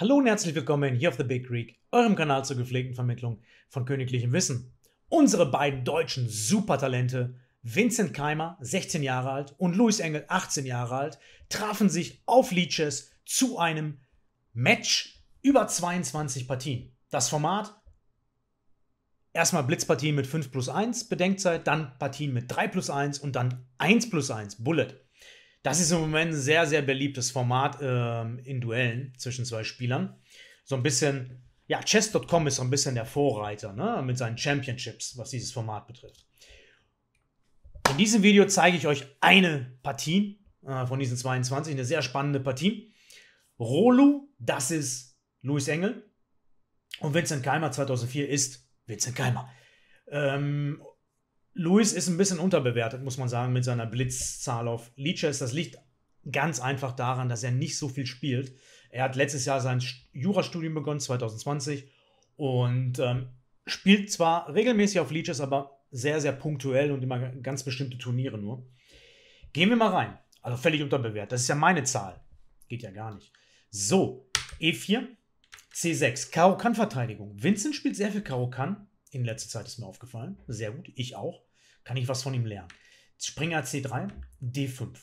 Hallo und herzlich willkommen hier auf The Big Greek, eurem Kanal zur gepflegten Vermittlung von königlichem Wissen. Unsere beiden deutschen Supertalente, Vincent Keimer, 16 Jahre alt, und Luis Engel, 18 Jahre alt, trafen sich auf Leeches zu einem Match über 22 Partien. Das Format erstmal Blitzpartien mit 5 plus 1 Bedenkzeit, dann Partien mit 3 plus 1 und dann 1 plus 1 Bullet. Das ist im Moment ein sehr, sehr beliebtes Format ähm, in Duellen zwischen zwei Spielern. So ein bisschen, ja, Chess.com ist so ein bisschen der Vorreiter ne? mit seinen Championships, was dieses Format betrifft. In diesem Video zeige ich euch eine Partie äh, von diesen 22, eine sehr spannende Partie. Rolu, das ist Luis Engel. Und Vincent Keimer 2004 ist Vincent Keimer. Ähm, Lewis ist ein bisschen unterbewertet, muss man sagen, mit seiner Blitzzahl auf Leeches. Das liegt ganz einfach daran, dass er nicht so viel spielt. Er hat letztes Jahr sein Jurastudium begonnen, 2020, und ähm, spielt zwar regelmäßig auf Leeches, aber sehr, sehr punktuell und immer ganz bestimmte Turniere nur. Gehen wir mal rein. Also völlig unterbewertet. Das ist ja meine Zahl. Geht ja gar nicht. So, E4, C6, Karo-Kann-Verteidigung. Vincent spielt sehr viel Karo-Kann. In letzter Zeit ist mir aufgefallen. Sehr gut, ich auch kann ich was von ihm lernen. Springer C3, D5.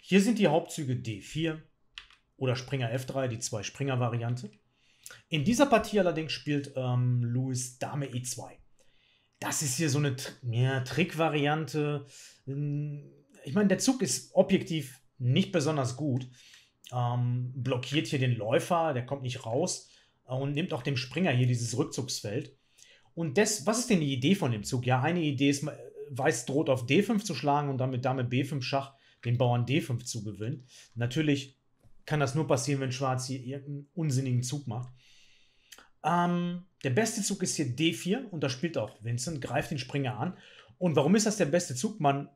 Hier sind die Hauptzüge D4 oder Springer F3, die zwei Springer-Variante. In dieser Partie allerdings spielt ähm, Louis Dame E2. Das ist hier so eine ja, Trick-Variante. Hm, ich meine, der Zug ist objektiv nicht besonders gut. Ähm, blockiert hier den Läufer, der kommt nicht raus äh, und nimmt auch dem Springer hier dieses Rückzugsfeld. Und das, was ist denn die Idee von dem Zug? Ja, eine Idee ist, Weiß droht auf D5 zu schlagen und damit Dame B5 Schach den Bauern D5 zu gewinnen. Natürlich kann das nur passieren, wenn Schwarz hier irgendeinen unsinnigen Zug macht. Ähm, der beste Zug ist hier D4 und da spielt auch Vincent, greift den Springer an. Und warum ist das der beste Zug? Man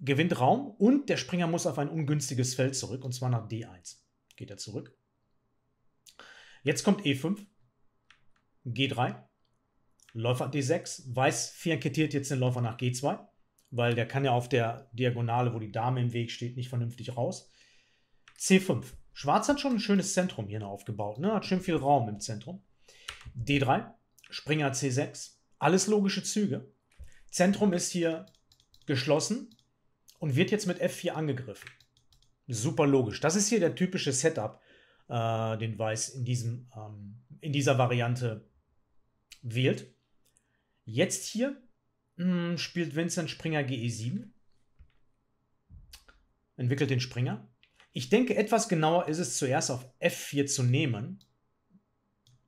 gewinnt Raum und der Springer muss auf ein ungünstiges Feld zurück und zwar nach D1. Geht er zurück. Jetzt kommt E5, G3 Läufer D6, weiß flankiert jetzt den Läufer nach G2, weil der kann ja auf der Diagonale, wo die Dame im Weg steht, nicht vernünftig raus. C5. Schwarz hat schon ein schönes Zentrum hier aufgebaut, ne? hat schön viel Raum im Zentrum. D3, Springer C6, alles logische Züge. Zentrum ist hier geschlossen und wird jetzt mit F4 angegriffen. Super logisch. Das ist hier der typische Setup, äh, den Weiß in, diesem, ähm, in dieser Variante wählt. Jetzt hier mh, mm, spielt Vincent Springer GE7. Entwickelt den Springer. Ich denke, etwas genauer ist es zuerst auf F4 zu nehmen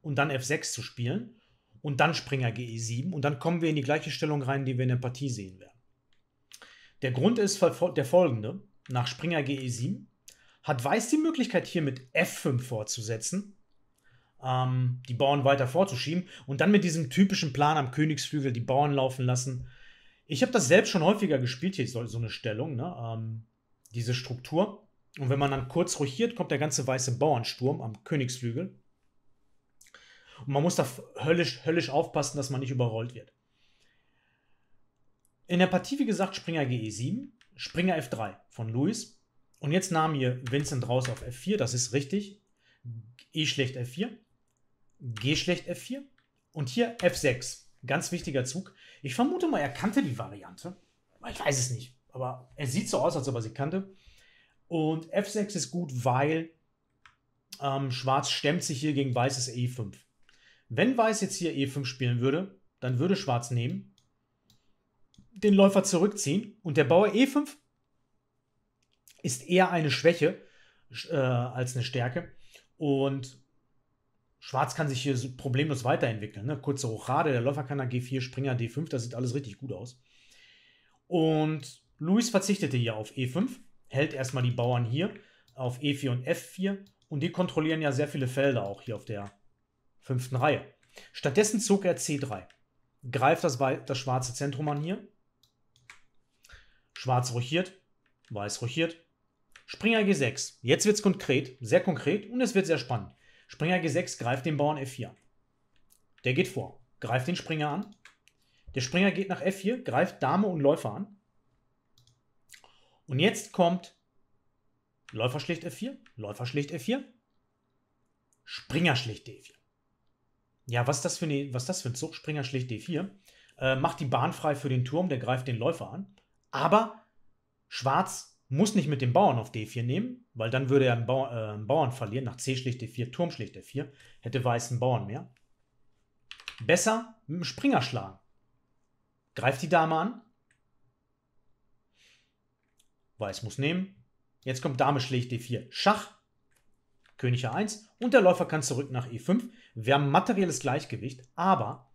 und dann F6 zu spielen und dann Springer GE7 und dann kommen wir in die gleiche Stellung rein, die wir in der Partie sehen werden. Der Grund ist der folgende. Nach Springer GE7 hat Weiß die Möglichkeit, hier mit F5 fortzusetzen ähm, die Bauern weiter vorzuschieben und dann mit diesem typischen Plan am Königsflügel die Bauern laufen lassen. Ich habe das selbst schon häufiger gespielt, hier so, so eine Stellung, ne? ähm, diese Struktur. Und wenn man dann kurz ruchiert, kommt der ganze weiße Bauernsturm am Königsflügel. Und man muss da höllisch, höllisch aufpassen, dass man nicht überrollt wird. In der Partie, wie gesagt, Springer GE7, Springer F3 von Luis. Und jetzt nahm hier Vincent raus auf F4, das ist richtig. E schlecht F4. G schlecht F4 und hier F6. Ganz wichtiger Zug. Ich vermute mal, er kannte die Variante. Ich weiß es nicht, aber er sieht so aus, als ob er sie kannte. Und F6 ist gut, weil ähm, Schwarz stemmt sich hier gegen Weißes E5. Wenn Weiß jetzt hier E5 spielen würde, dann würde Schwarz nehmen, den Läufer zurückziehen und der Bauer E5 ist eher eine Schwäche äh, als eine Stärke. Und Schwarz kann sich hier problemlos weiterentwickeln. Ne? Kurze Hochade, der Läufer kann da G4, Springer D5, das sieht alles richtig gut aus. Und Luis verzichtete hier auf E5, hält erstmal die Bauern hier auf E4 und F4 und die kontrollieren ja sehr viele Felder auch hier auf der fünften Reihe. Stattdessen zog er C3, greift das, das schwarze Zentrum an hier. Schwarz rochiert, weiß rochiert. Springer G6. Jetzt wird es konkret, sehr konkret und es wird sehr spannend. Springer G6 greift den Bauern F4. Der geht vor, greift den Springer an. Der Springer geht nach F4, greift Dame und Läufer an. Und jetzt kommt Läufer schlägt F4, Läufer schlägt F4, Springer schlägt D4. Ja, was ist das für, eine, was das für ein Zug? Springer schlägt D4. Äh, macht die Bahn frei für den Turm, der greift den Läufer an. Aber Schwarz muss nicht mit dem Bauern auf D4 nehmen, weil dann würde er einen, Bau, äh, einen Bauern verlieren. Nach C schlägt D4, Turm schlägt D4. Hätte Weiß einen Bauern mehr. Besser mit dem Springer schlagen. Greift die Dame an. Weiß muss nehmen. Jetzt kommt Dame schlägt D4. Schach. König A1. Und der Läufer kann zurück nach E5. Wir haben materielles Gleichgewicht, aber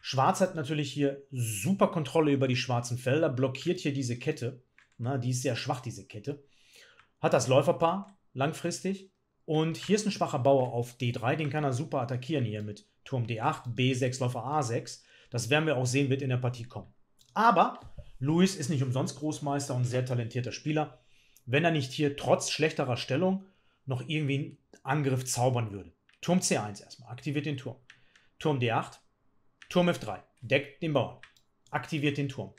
Schwarz hat natürlich hier super Kontrolle über die schwarzen Felder, blockiert hier diese Kette. Na, ne, die ist sehr schwach, diese Kette. Hat das Läuferpaar langfristig. Und hier ist ein schwacher Bauer auf D3, den kann er super attackieren hier mit Turm D8, B6, Läufer A6. Das werden wir auch sehen, wird in der Partie kommen. Aber Luis ist nicht umsonst Großmeister und sehr talentierter Spieler, wenn er nicht hier trotz schlechterer Stellung noch irgendwie einen Angriff zaubern würde. Turm C1 erstmal, aktiviert den Turm. Turm D8, Turm F3, deckt den Bauern, aktiviert den Turm.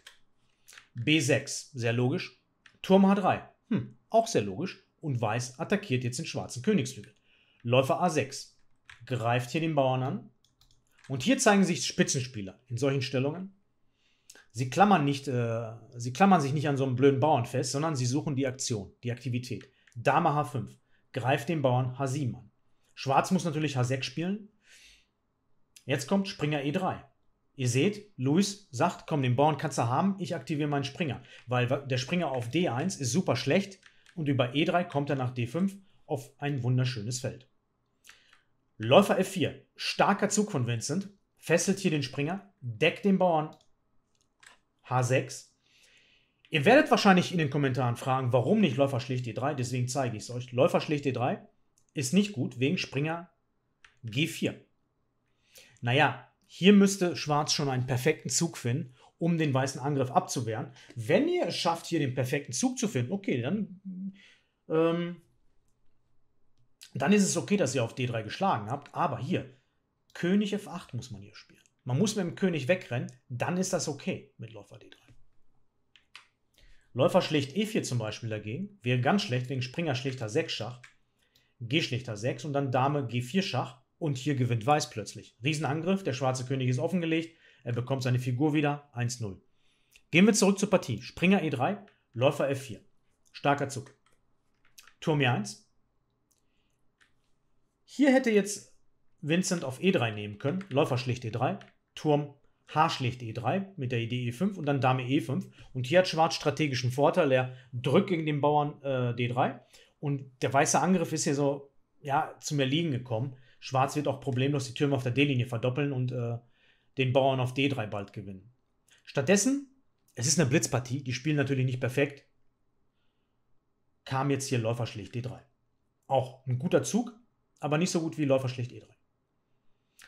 B6, sehr logisch. Turm H3, hm, auch sehr logisch. Und Weiß attackiert jetzt den schwarzen Königsflügel. Läufer A6, greift hier den Bauern an. Und hier zeigen sich Spitzenspieler in solchen Stellungen. Sie klammern, nicht, äh, sie klammern sich nicht an so einem blöden Bauern fest, sondern sie suchen die Aktion, die Aktivität. Dame H5, greift den Bauern H7 an. Schwarz muss natürlich H6 spielen. Jetzt kommt Springer E3. Ihr seht, Luis sagt, komm, den Bauern kannst du haben, ich aktiviere meinen Springer. Weil der Springer auf D1 ist super schlecht und über E3 kommt er nach D5 auf ein wunderschönes Feld. Läufer F4, starker Zug von Vincent, fesselt hier den Springer, deckt den Bauern. H6. Ihr werdet wahrscheinlich in den Kommentaren fragen, warum nicht Läufer schlägt D3, deswegen zeige ich es euch. Läufer schlägt D3 ist nicht gut wegen Springer G4. Naja, hier müsste Schwarz schon einen perfekten Zug finden, um den weißen Angriff abzuwehren. Wenn ihr es schafft, hier den perfekten Zug zu finden, okay, dann, ähm, dann ist es okay, dass ihr auf D3 geschlagen habt. Aber hier, König F8 muss man hier spielen. Man muss mit dem König wegrennen, dann ist das okay mit Läufer D3. Läufer schlicht E4 zum Beispiel dagegen, wäre ganz schlecht wegen Springer schlichter 6 Schach, G schlichter 6 und dann Dame G4 Schach. Und hier gewinnt Weiß plötzlich. Riesenangriff, der schwarze König ist offengelegt, er bekommt seine Figur wieder, 1-0. Gehen wir zurück zur Partie. Springer E3, Läufer F4. Starker Zug. Turm E1. Hier hätte jetzt Vincent auf E3 nehmen können. Läufer schlicht E3, Turm H schlicht E3 mit der Idee E5 und dann Dame E5. Und hier hat Schwarz strategischen Vorteil. Er drückt gegen den Bauern äh, D3. Und der weiße Angriff ist hier so ja, zum Erliegen gekommen. Schwarz wird auch problemlos die Türme auf der D-Linie verdoppeln und äh, den Bauern auf D3 bald gewinnen. Stattdessen, es ist eine Blitzpartie, die spielen natürlich nicht perfekt, kam jetzt hier Läufer schlicht D3. Auch ein guter Zug, aber nicht so gut wie Läufer schlicht E3.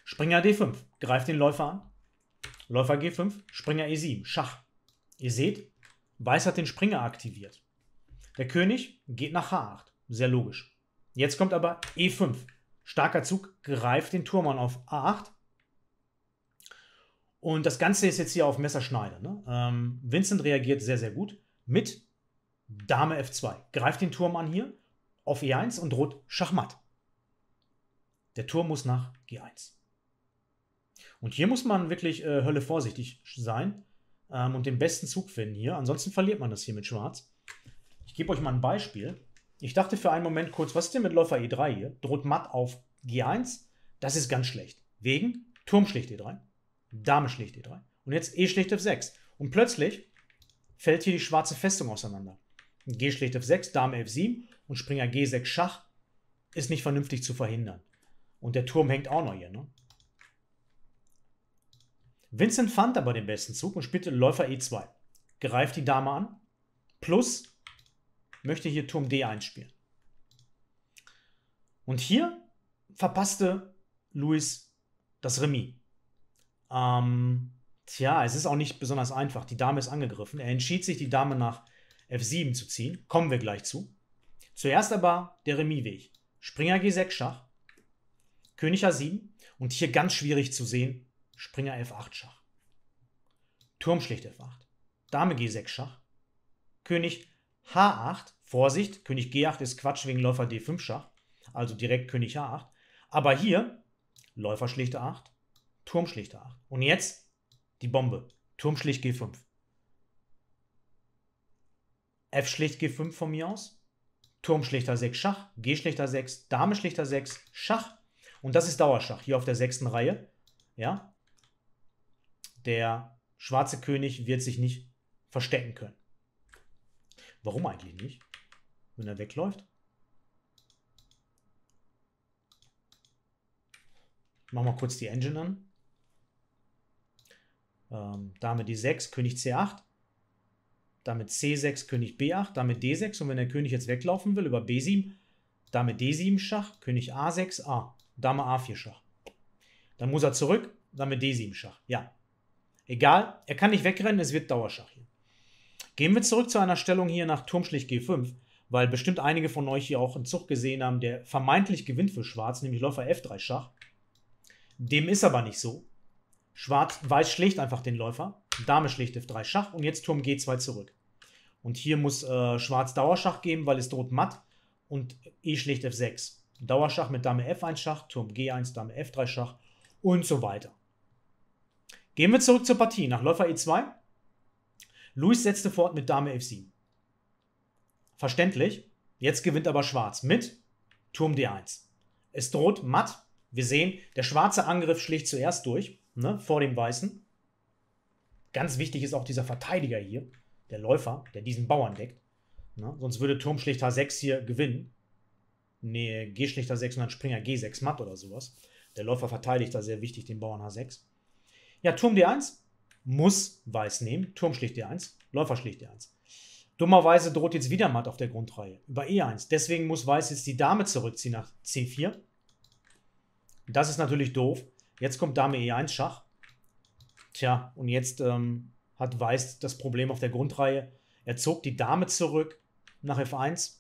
Springer D5, greift den Läufer an. Läufer G5, Springer E7, Schach. Ihr seht, Weiß hat den Springer aktiviert. Der König geht nach H8, sehr logisch. Jetzt kommt aber E5, Starker Zug greift den Turmmann auf A8. Und das Ganze ist jetzt hier auf Messerschneide. Ne? Ähm, Vincent reagiert sehr, sehr gut mit Dame F2. Greift den Turm an hier auf E1 und droht Schachmatt. Der Turm muss nach G1. Und hier muss man wirklich äh, Hölle vorsichtig sein ähm, und den besten Zug finden hier. Ansonsten verliert man das hier mit Schwarz. Ich gebe euch mal ein Beispiel. Ich dachte für einen Moment kurz, was ist denn mit Läufer E3 hier? Droht matt auf G1. Das ist ganz schlecht. Wegen Turm schlicht E3, Dame schlicht E3 und jetzt E schlicht F6. Und plötzlich fällt hier die schwarze Festung auseinander. G schlicht F6, Dame F7 und Springer G6 Schach ist nicht vernünftig zu verhindern. Und der Turm hängt auch noch hier. Ne? Vincent fand aber den besten Zug und spielte Läufer E2. Greift die Dame an, plus möchte hier Turm D einspielen. Und hier verpasste Luis das Remis. Ähm, tja, es ist auch nicht besonders einfach. Die Dame ist angegriffen. Er entschied sich, die Dame nach F7 zu ziehen. Kommen wir gleich zu. Zuerst aber der Remisweg. Springer G6 Schach, König A7 und hier ganz schwierig zu sehen, Springer F8 Schach. Turm schlicht F8, Dame G6 Schach, König H8, Vorsicht, König G8 ist Quatsch wegen Läufer D5 Schach, also direkt König H8. Aber hier Läufer schlichte 8, Turm schlichte 8. Und jetzt die Bombe, Turm schlicht G5. F schlicht G5 von mir aus, Turm schlichter 6 Schach, G schlichter 6, Dame schlichter 6, Schach. Und das ist Dauerschach, hier auf der sechsten Reihe. Ja, der schwarze König wird sich nicht verstecken können. Warum eigentlich nicht? Wenn er wegläuft? Machen wir kurz die Engine an. Ähm, Dame D6, König C8. Damit C6, König B8, damit D6. Und wenn der König jetzt weglaufen will über B7, Dame D7 Schach, König A6, A. Dame A4 Schach. Dann muss er zurück, damit D7 Schach. Ja. Egal, er kann nicht wegrennen, es wird Dauerschach hier. Gehen wir zurück zu einer Stellung hier nach Turmschlich G5, weil bestimmt einige von euch hier auch einen Zug gesehen haben, der vermeintlich gewinnt für Schwarz, nämlich Läufer F3 Schach. Dem ist aber nicht so. Schwarz, Weiß schlägt einfach den Läufer, Dame schlägt F3 Schach und jetzt Turm G2 zurück. Und hier muss äh, Schwarz Dauerschach geben, weil es droht matt und E schlägt F6. Dauerschach mit Dame F1 Schach, Turm G1, Dame F3 Schach und so weiter. Gehen wir zurück zur Partie nach Läufer E2. Luis setzte fort mit Dame F7. Verständlich. Jetzt gewinnt aber Schwarz mit Turm D1. Es droht matt. Wir sehen, der schwarze Angriff schlägt zuerst durch, ne, vor dem Weißen. Ganz wichtig ist auch dieser Verteidiger hier, der Läufer, der diesen Bauern deckt. Ne? Sonst würde Turm schlicht H6 hier gewinnen. Nee, G schlicht H6 und dann Springer G6 matt oder sowas. Der Läufer verteidigt da sehr wichtig den Bauern H6. Ja, Turm D1 muss Weiß nehmen. Turm schlägt e 1 Läufer schlägt e 1 Dummerweise droht jetzt wieder Matt auf der Grundreihe über E1. Deswegen muss Weiß jetzt die Dame zurückziehen nach C4. Das ist natürlich doof. Jetzt kommt Dame E1 Schach. Tja, und jetzt ähm, hat Weiß das Problem auf der Grundreihe. Er zog die Dame zurück nach F1.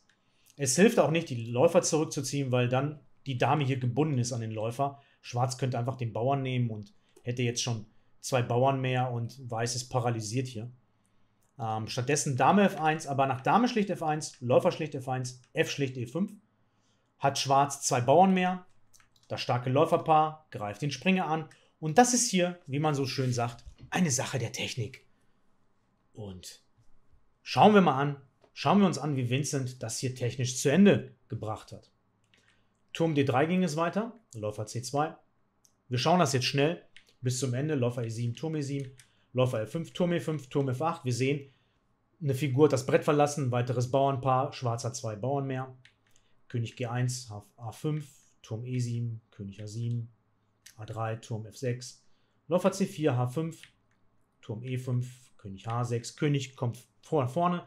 Es hilft auch nicht, die Läufer zurückzuziehen, weil dann die Dame hier gebunden ist an den Läufer. Schwarz könnte einfach den Bauern nehmen und hätte jetzt schon zwei Bauern mehr und Weiß ist paralysiert hier. Ähm, stattdessen Dame F1, aber nach Dame schlicht F1, Läufer schlicht F1, F schlicht E5. Hat Schwarz zwei Bauern mehr. Das starke Läuferpaar greift den Springer an. Und das ist hier, wie man so schön sagt, eine Sache der Technik. Und schauen wir mal an, schauen wir uns an, wie Vincent das hier technisch zu Ende gebracht hat. Turm D3 ging es weiter, Läufer C2. Wir schauen das jetzt schnell bis zum Ende. Läufer E7, Turm E7, Läufer F5, Turm E5, Turm F8. E Wir sehen, eine Figur hat das Brett verlassen, weiteres Bauernpaar, schwarzer hat zwei Bauern mehr. König G1, A5, Turm E7, König A7, A3, Turm F6, Läufer C4, H5, Turm E5, König H6, König kommt vor vorne,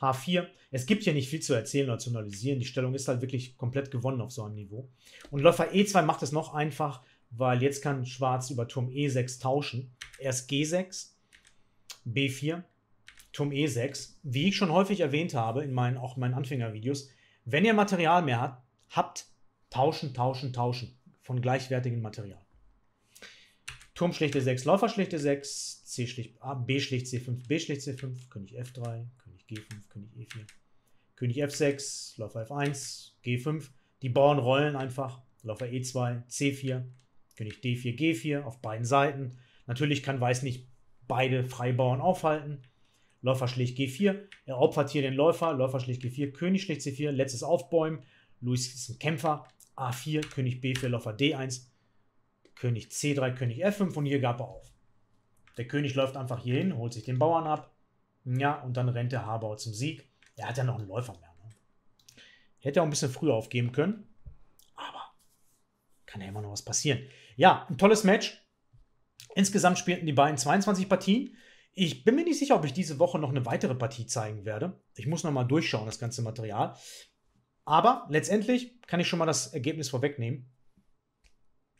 H4. Es gibt hier nicht viel zu erzählen oder zu analysieren. Die Stellung ist halt wirklich komplett gewonnen auf so einem Niveau. Und Läufer E2 macht es noch einfach weil jetzt kann Schwarz über Turm E6 tauschen. Erst G6, B4, Turm E6. Wie ich schon häufig erwähnt habe in meinen, auch meinen Anfängervideos, wenn ihr Material mehr habt, habt tauschen, tauschen, tauschen von gleichwertigem Material. Turm schlicht 6 e Läufer schlicht 6 e C schlicht A, B schlicht C5, B schlicht C5, König F3, König G5, König E4, König F6, Läufer F1, G5. Die Bauern rollen einfach. Läufer E2, C4, König D4, G4 auf beiden Seiten. Natürlich kann Weiß nicht beide Freibauern aufhalten. Läufer schlägt G4. Er opfert hier den Läufer. Läufer schlägt G4, König schlägt C4, letztes Aufbäumen. Luis ist ein Kämpfer. A4, König B4, Läufer D1, König C3, König F5 und hier gab er auf. Der König läuft einfach hier hin, holt sich den Bauern ab. Ja, und dann rennt der Habauer zum Sieg. Er hat ja noch einen Läufer mehr. Ne? Hätte er auch ein bisschen früher aufgeben können. Aber kann ja immer noch was passieren. Ja, ein tolles Match. Insgesamt spielten die beiden 22 Partien. Ich bin mir nicht sicher, ob ich diese Woche noch eine weitere Partie zeigen werde. Ich muss noch mal durchschauen, das ganze Material. Aber letztendlich kann ich schon mal das Ergebnis vorwegnehmen.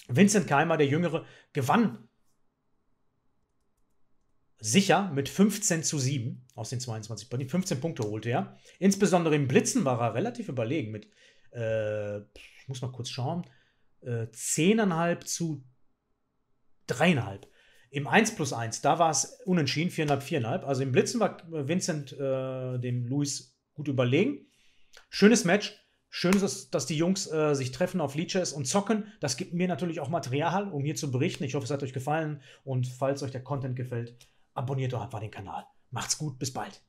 Vincent Keimer, der Jüngere, gewann sicher mit 15 zu 7 aus den 22 Partien. 15 Punkte holte er. Insbesondere im Blitzen war er relativ überlegen mit, äh, ich muss mal kurz schauen, äh, 10,5 zu 3,5. Im 1 plus 1, da war es unentschieden, 4,5, 4,5. Also im Blitzen war Vincent äh, dem Luis gut überlegen. Schönes Match. Schön ist, dass die Jungs äh, sich treffen auf Leeches und zocken. Das gibt mir natürlich auch Material, um hier zu berichten. Ich hoffe, es hat euch gefallen. Und falls euch der Content gefällt, abonniert doch einfach den Kanal. Macht's gut, bis bald.